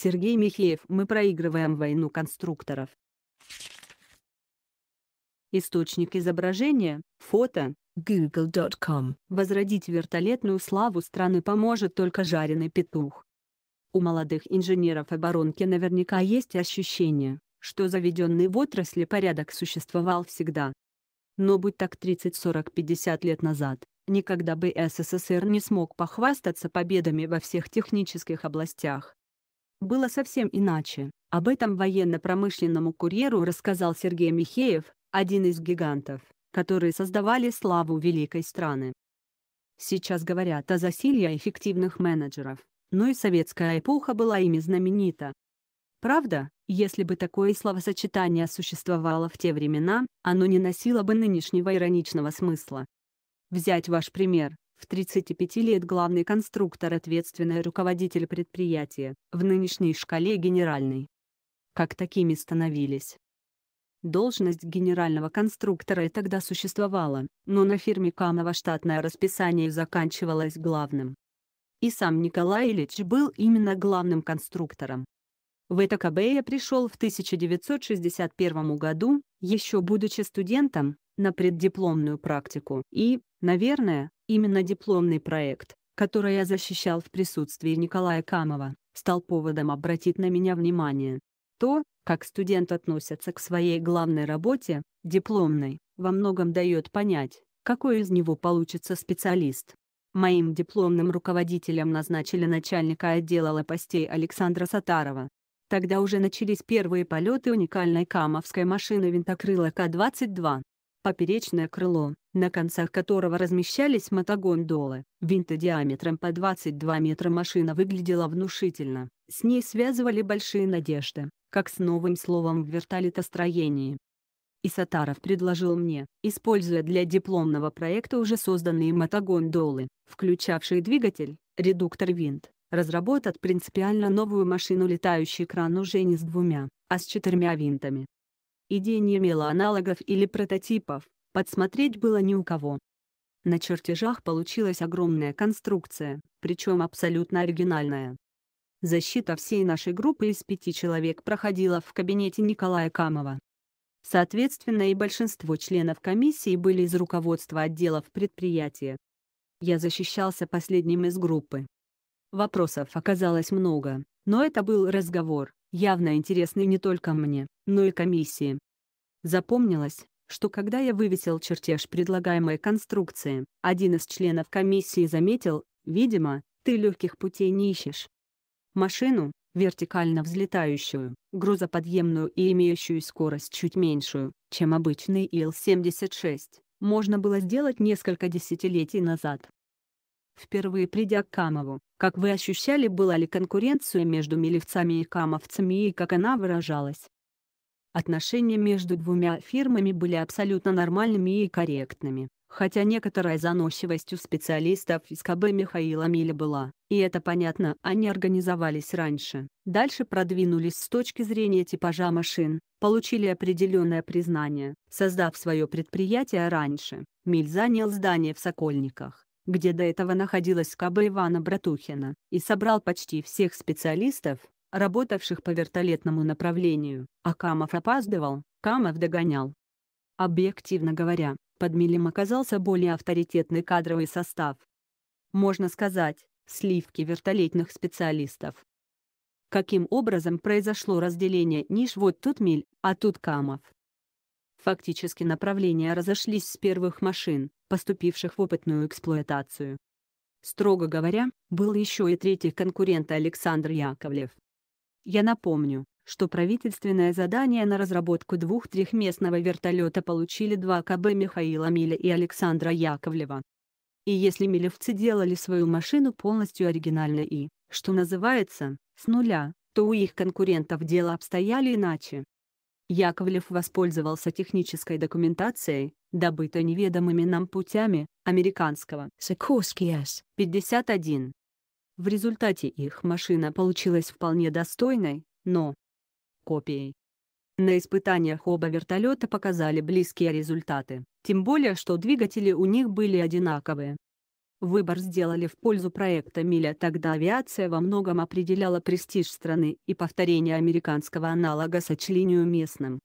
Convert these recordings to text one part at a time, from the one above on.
Сергей Михеев, мы проигрываем войну конструкторов. Источник изображения, фото, google.com. Возродить вертолетную славу страны поможет только жареный петух. У молодых инженеров оборонки наверняка есть ощущение, что заведенный в отрасли порядок существовал всегда. Но будь так 30, 40, 50 лет назад, никогда бы СССР не смог похвастаться победами во всех технических областях было совсем иначе. Об этом военно-промышленному курьеру рассказал Сергей Михеев, один из гигантов, которые создавали славу великой страны. Сейчас говорят о засилье эффективных менеджеров, но ну и советская эпоха была ими знаменита. Правда, если бы такое словосочетание существовало в те времена, оно не носило бы нынешнего ироничного смысла. Взять ваш пример, в 35 лет главный конструктор, ответственный руководитель предприятия, в нынешней шкале генеральный. Как такими становились? Должность генерального конструктора и тогда существовала, но на фирме Камова штатное расписание заканчивалось главным. И сам Николай Ильич был именно главным конструктором. В это я пришел в 1961 году, еще будучи студентом, на преддипломную практику. И, наверное, именно дипломный проект, который я защищал в присутствии Николая Камова, стал поводом обратить на меня внимание. То, как студент относится к своей главной работе, дипломной, во многом дает понять, какой из него получится специалист. Моим дипломным руководителем назначили начальника отдела лопастей Александра Сатарова. Тогда уже начались первые полеты уникальной камовской машины винтокрыла К-22 поперечное крыло, на концах которого размещались мотогондолы. Винта диаметром по 22 метра машина выглядела внушительно. С ней связывали большие надежды, как с новым словом в вертолетостроении. И Исатаров предложил мне, используя для дипломного проекта уже созданные мотогондолы, включавшие двигатель, редуктор винт, разработать принципиально новую машину летающий кран уже не с двумя, а с четырьмя винтами, Идея не имела аналогов или прототипов, подсмотреть было ни у кого. На чертежах получилась огромная конструкция, причем абсолютно оригинальная. Защита всей нашей группы из пяти человек проходила в кабинете Николая Камова. Соответственно и большинство членов комиссии были из руководства отделов предприятия. Я защищался последним из группы. Вопросов оказалось много, но это был разговор, явно интересны не только мне, но и комиссии. Запомнилось, что когда я вывесил чертеж предлагаемой конструкции, один из членов комиссии заметил, видимо, ты легких путей не ищешь. Машину, вертикально взлетающую, грузоподъемную и имеющую скорость чуть меньшую, чем обычный Ил-76, можно было сделать несколько десятилетий назад. Впервые придя к Камову, как вы ощущали, была ли конкуренция между милевцами и камовцами и как она выражалась? Отношения между двумя фирмами были абсолютно нормальными и корректными, хотя некоторая заносчивость у специалистов из КБ Михаила Миля была, и это понятно, они организовались раньше, дальше продвинулись с точки зрения типажа машин, получили определенное признание, создав свое предприятие раньше, Миль занял здание в Сокольниках где до этого находилась КБ Ивана Братухина, и собрал почти всех специалистов, работавших по вертолетному направлению, а Камов опаздывал, Камов догонял. Объективно говоря, под Милем оказался более авторитетный кадровый состав. Можно сказать, сливки вертолетных специалистов. Каким образом произошло разделение ниш вот тут Миль, а тут Камов, Фактически направления разошлись с первых машин, поступивших в опытную эксплуатацию. Строго говоря, был еще и третий конкурент Александр Яковлев. Я напомню, что правительственное задание на разработку двух трехместного вертолета получили два КБ Михаила Миля и Александра Яковлева. И если милевцы делали свою машину полностью оригинальной и, что называется, с нуля, то у их конкурентов дело обстояли иначе. Яковлев воспользовался технической документацией, добытой неведомыми нам путями, американского s 51. В результате их машина получилась вполне достойной, но копией. На испытаниях оба вертолета показали близкие результаты, тем более что двигатели у них были одинаковые. Выбор сделали в пользу проекта «Миля», тогда авиация во многом определяла престиж страны и повторение американского аналога сочли неуместным.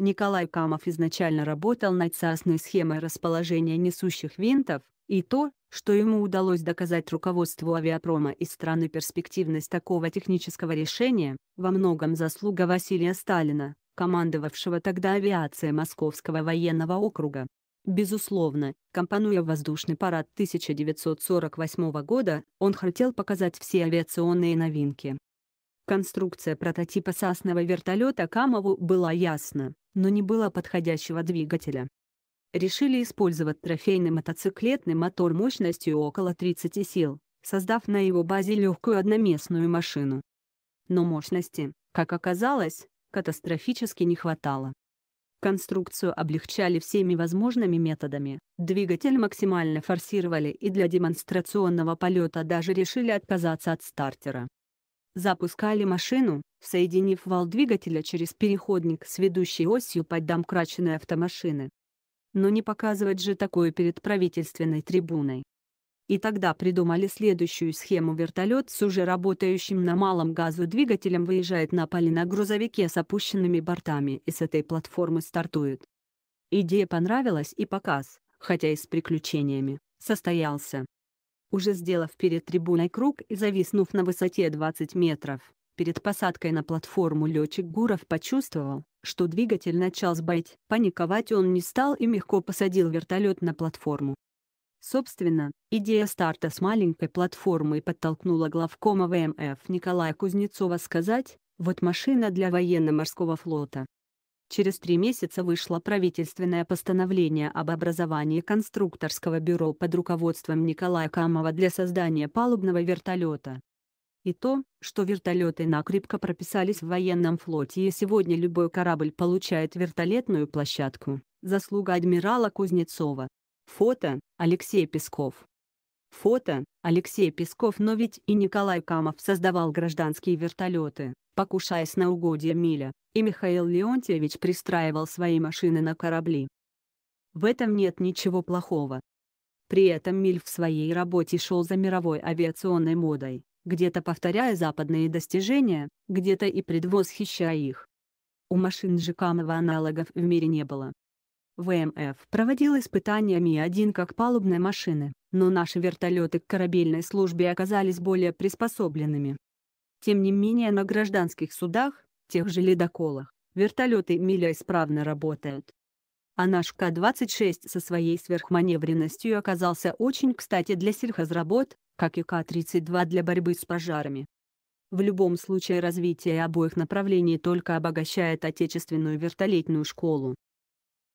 Николай Камов изначально работал над царственной схемой расположения несущих винтов, и то, что ему удалось доказать руководству авиапрома и страны перспективность такого технического решения, во многом заслуга Василия Сталина, командовавшего тогда авиацией Московского военного округа. Безусловно, компонуя воздушный парад 1948 года, он хотел показать все авиационные новинки. Конструкция прототипа сасного вертолета Камову была ясна, но не было подходящего двигателя. Решили использовать трофейный мотоциклетный мотор мощностью около 30 сил, создав на его базе легкую одноместную машину. Но мощности, как оказалось, катастрофически не хватало. Конструкцию облегчали всеми возможными методами. Двигатель максимально форсировали и для демонстрационного полета даже решили отказаться от стартера. Запускали машину, соединив вал двигателя через переходник с ведущей осью под домкраченной автомашины. Но не показывать же такое перед правительственной трибуной и тогда придумали следующую схему вертолет с уже работающим на малом газу двигателем выезжает на поле на грузовике с опущенными бортами и с этой платформы стартует. Идея понравилась и показ, хотя и с приключениями, состоялся. Уже сделав перед трибуной круг и зависнув на высоте 20 метров, перед посадкой на платформу летчик Гуров почувствовал, что двигатель начал сбоить. Паниковать он не стал и легко посадил вертолет на платформу. Собственно, идея старта с маленькой платформой подтолкнула главкома ВМФ Николая Кузнецова сказать «Вот машина для военно-морского флота». Через три месяца вышло правительственное постановление об образовании конструкторского бюро под руководством Николая Камова для создания палубного вертолета. И то, что вертолеты накрепко прописались в военном флоте и сегодня любой корабль получает вертолетную площадку, заслуга адмирала Кузнецова. Фото Алексей Песков. Фото Алексей Песков Но ведь и Николай Камов создавал гражданские вертолеты, покушаясь на угодья Миля, и Михаил Леонтьевич пристраивал свои машины на корабли. В этом нет ничего плохого. При этом Миль в своей работе шел за мировой авиационной модой, где-то повторяя западные достижения, где-то и предвосхищая их. У машин Жикамова аналогов в мире не было. ВМФ проводил испытания Ми-1 как палубной машины, но наши вертолеты к корабельной службе оказались более приспособленными. Тем не менее на гражданских судах, тех же ледоколах, вертолеты Миля исправно работают. А наш К-26 со своей сверхманевренностью оказался очень кстати для сельхозработ, как и К-32 для борьбы с пожарами. В любом случае развитие обоих направлений только обогащает отечественную вертолетную школу.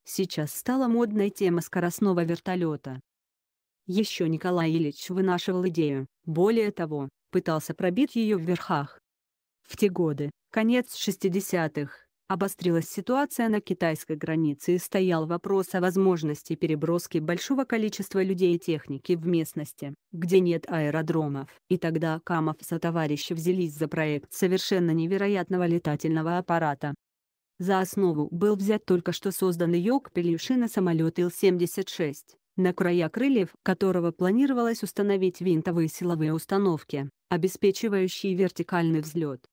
Сейчас стала модной тема скоростного вертолета. Еще Николай Ильич вынашивал идею, более того, пытался пробить ее в верхах. В те годы, конец 60-х, обострилась ситуация на китайской границе и стоял вопрос о возможности переброски большого количества людей и техники в местности, где нет аэродромов. И тогда Камов со товарищи взялись за проект совершенно невероятного летательного аппарата, за основу был взят только что созданный Йок-Пелюшина самолет Ил-76, на края крыльев которого планировалось установить винтовые силовые установки, обеспечивающие вертикальный взлет.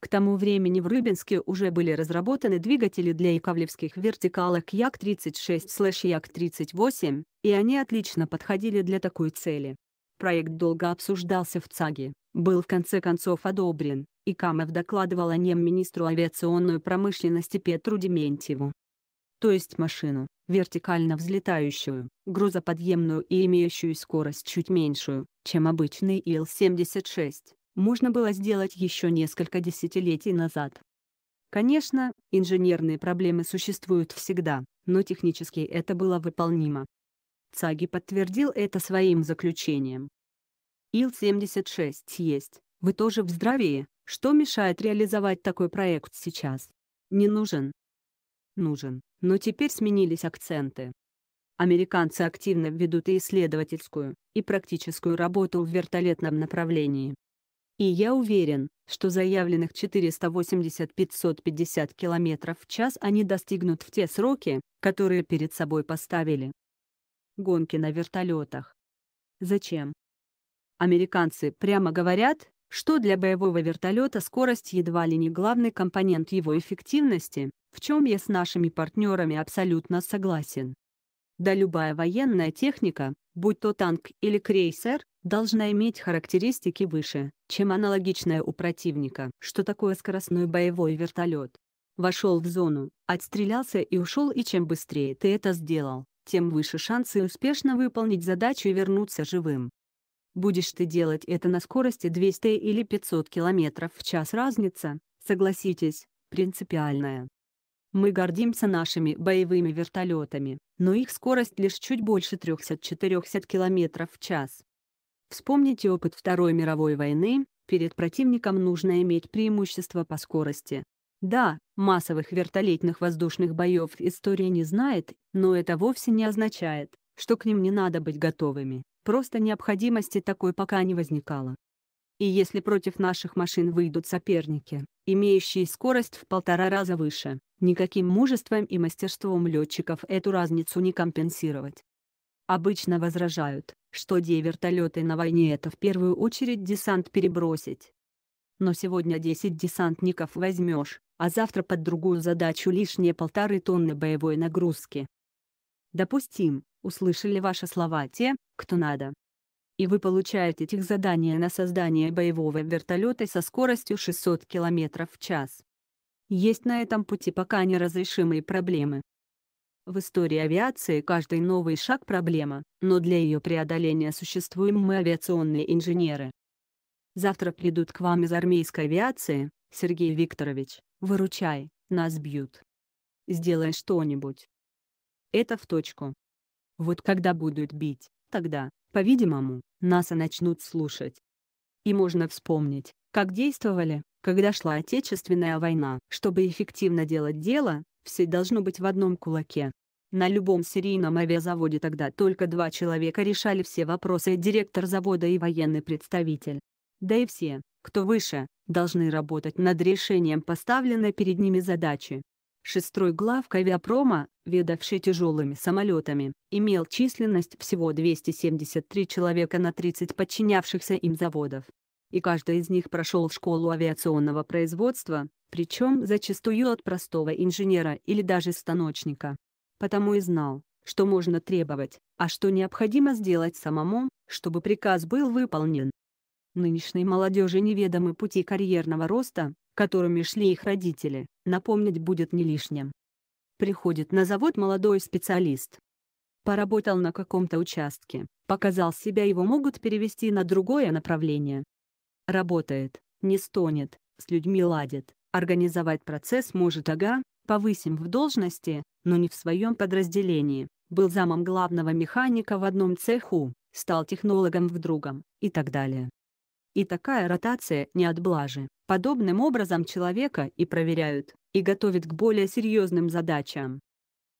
К тому времени в Рыбинске уже были разработаны двигатели для яковлевских вертикалок Як-36-Як-38, и они отлично подходили для такой цели. Проект долго обсуждался в ЦАГе, был в конце концов одобрен, и Камов докладывал о нем министру авиационной промышленности Петру Дементьеву. То есть машину, вертикально взлетающую, грузоподъемную и имеющую скорость чуть меньшую, чем обычный Ил-76, можно было сделать еще несколько десятилетий назад. Конечно, инженерные проблемы существуют всегда, но технически это было выполнимо. Цаги подтвердил это своим заключением. Ил-76 есть, вы тоже в здравии? Что мешает реализовать такой проект сейчас? Не нужен? Нужен. Но теперь сменились акценты. Американцы активно ведут и исследовательскую, и практическую работу в вертолетном направлении. И я уверен, что заявленных 480-550 км в час они достигнут в те сроки, которые перед собой поставили. Гонки на вертолетах. Зачем? Американцы прямо говорят, что для боевого вертолета скорость едва ли не главный компонент его эффективности, в чем я с нашими партнерами абсолютно согласен. Да любая военная техника, будь то танк или крейсер, должна иметь характеристики выше, чем аналогичная у противника. Что такое скоростной боевой вертолет? Вошел в зону, отстрелялся и ушел, и чем быстрее ты это сделал, тем выше шансы успешно выполнить задачу и вернуться живым. Будешь ты делать это на скорости 200 или 500 км в час разница, согласитесь, принципиальная. Мы гордимся нашими боевыми вертолетами, но их скорость лишь чуть больше 300-400 км в час. Вспомните опыт Второй мировой войны, перед противником нужно иметь преимущество по скорости. Да, массовых вертолетных воздушных боев история не знает, но это вовсе не означает, что к ним не надо быть готовыми. Просто необходимости такой пока не возникало. И если против наших машин выйдут соперники, имеющие скорость в полтора раза выше, никаким мужеством и мастерством летчиков эту разницу не компенсировать. Обычно возражают, что где вертолеты на войне это в первую очередь десант перебросить. Но сегодня 10 десантников возьмешь, а завтра под другую задачу лишние полторы тонны боевой нагрузки, Допустим, услышали ваши слова те, кто надо. И вы получаете этих задания на создание боевого вертолета со скоростью 600 км в час. Есть на этом пути пока неразрешимые проблемы. В истории авиации каждый новый шаг – проблема, но для ее преодоления существуем мы авиационные инженеры. Завтра придут к вам из армейской авиации, Сергей Викторович, выручай, нас бьют. Сделай что-нибудь. Это в точку. Вот когда будут бить, тогда, по-видимому, НАСА начнут слушать. И можно вспомнить, как действовали, когда шла Отечественная война. Чтобы эффективно делать дело, все должно быть в одном кулаке. На любом серийном авиазаводе тогда только два человека решали все вопросы – директор завода и военный представитель. Да и все, кто выше, должны работать над решением поставленной перед ними задачи. Шестой главка авиапрома, ведавший тяжелыми самолетами, имел численность всего 273 человека на 30 подчинявшихся им заводов. И каждый из них прошел школу авиационного производства, причем зачастую от простого инженера или даже станочника. Потому и знал, что можно требовать, а что необходимо сделать самому, чтобы приказ был выполнен. Нынешней молодежи неведомы пути карьерного роста, которыми шли их родители, напомнить будет не лишним. Приходит на завод молодой специалист. Поработал на каком-то участке, показал себя его могут перевести на другое направление. Работает, не стонет, с людьми ладит, организовать процесс может ага, повысим в должности, но не в своем подразделении, был замом главного механика в одном цеху, стал технологом в другом, и так далее. И такая ротация не от блажи. Подобным образом человека и проверяют, и готовят к более серьезным задачам.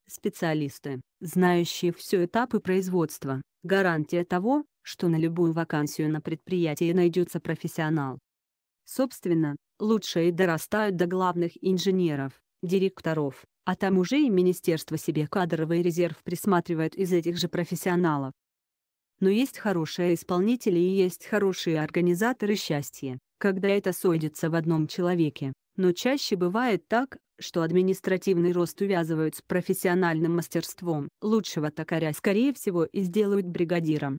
Специалисты, знающие все этапы производства, гарантия того, что на любую вакансию на предприятии найдется профессионал. Собственно, лучшие дорастают до главных инженеров, директоров, а там уже и Министерство себе кадровый резерв присматривает из этих же профессионалов но есть хорошие исполнители и есть хорошие организаторы счастья, когда это сойдется в одном человеке. Но чаще бывает так, что административный рост увязывают с профессиональным мастерством. Лучшего токаря скорее всего и сделают бригадиром.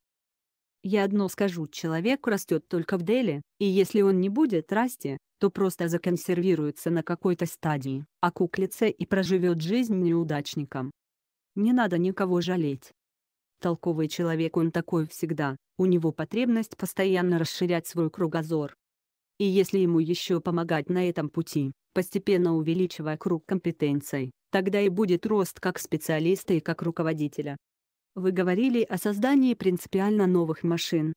Я одно скажу, человек растет только в деле, и если он не будет расти, то просто законсервируется на какой-то стадии, окуклится и проживет жизнь неудачником. Не надо никого жалеть, Толковый человек он такой всегда, у него потребность постоянно расширять свой кругозор. И если ему еще помогать на этом пути, постепенно увеличивая круг компетенций, тогда и будет рост как специалиста и как руководителя. Вы говорили о создании принципиально новых машин.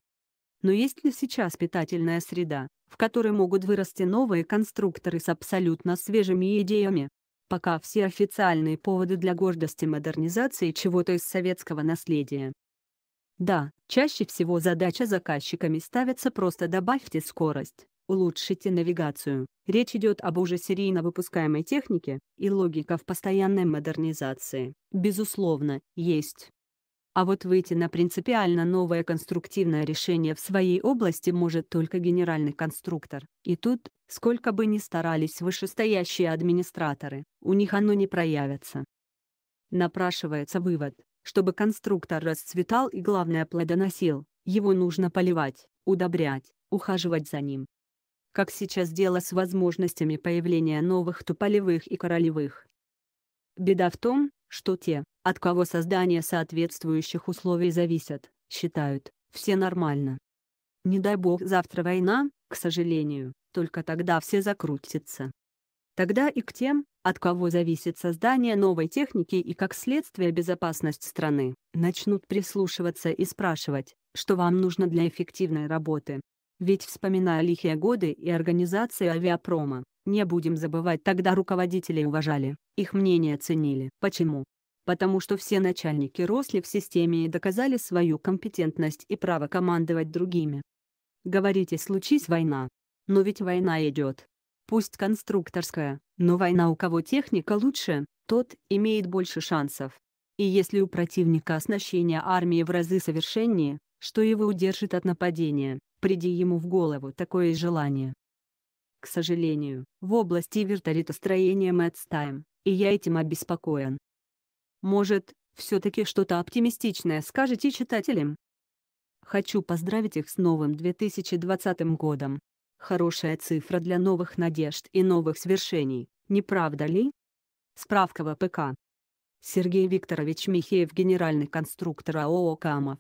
Но есть ли сейчас питательная среда, в которой могут вырасти новые конструкторы с абсолютно свежими идеями? пока все официальные поводы для гордости модернизации чего-то из советского наследия. Да, чаще всего задача заказчиками ставится просто добавьте скорость, улучшите навигацию. Речь идет об уже серийно выпускаемой технике, и логика в постоянной модернизации, безусловно, есть. А вот выйти на принципиально новое конструктивное решение в своей области может только генеральный конструктор. И тут, сколько бы ни старались вышестоящие администраторы, у них оно не проявится. Напрашивается вывод, чтобы конструктор расцветал и главное плодоносил, его нужно поливать, удобрять, ухаживать за ним. Как сейчас дело с возможностями появления новых туполевых и королевых. Беда в том, что те, от кого создание соответствующих условий зависят, считают, все нормально. Не дай бог завтра война, к сожалению, только тогда все закрутятся. Тогда и к тем, от кого зависит создание новой техники и как следствие безопасность страны, начнут прислушиваться и спрашивать, что вам нужно для эффективной работы. Ведь вспоминая лихие годы и организации авиапрома, не будем забывать, тогда руководителей уважали, их мнение оценили. Почему? Потому что все начальники росли в системе и доказали свою компетентность и право командовать другими. Говорите, случись война. Но ведь война идет. Пусть конструкторская, но война у кого техника лучше, тот имеет больше шансов. И если у противника оснащение армии в разы совершеннее, что его удержит от нападения, приди ему в голову такое желание, к сожалению, в области вертолетостроения мы отстаем, и я этим обеспокоен. Может, все-таки что-то оптимистичное скажете читателям? Хочу поздравить их с новым 2020 годом. Хорошая цифра для новых надежд и новых свершений, не правда ли? Справка ВПК. А Сергей Викторович Михеев, генеральный конструктор АОО «Камов».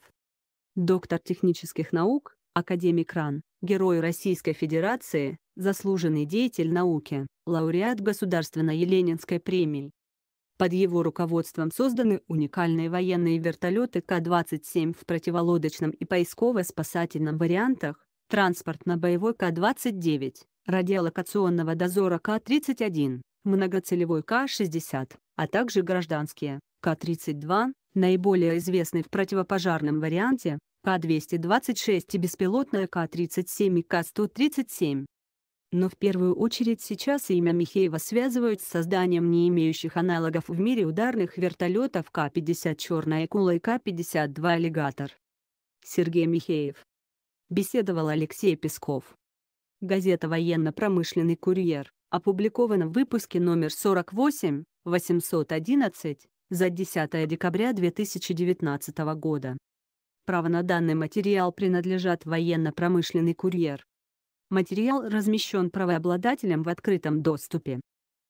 Доктор технических наук, академик РАН, Герой Российской Федерации, заслуженный деятель науки, лауреат Государственной и Ленинской премии. Под его руководством созданы уникальные военные вертолеты К-27 в противолодочном и поисково-спасательном вариантах, транспортно-боевой К-29, радиолокационного дозора К-31, многоцелевой К-60, а также гражданские К-32, наиболее известный в противопожарном варианте, к-226 и беспилотная К-37 и К-137. Но в первую очередь сейчас имя Михеева связывают с созданием не имеющих аналогов в мире ударных вертолетов К-50 «Черная кула» и К-52 «Аллигатор». Сергей Михеев. Беседовал Алексей Песков. Газета «Военно-промышленный курьер» опубликована в выпуске номер 48, 811, за 10 декабря 2019 года. Право на данный материал принадлежат военно-промышленный курьер. Материал размещен правообладателем в открытом доступе.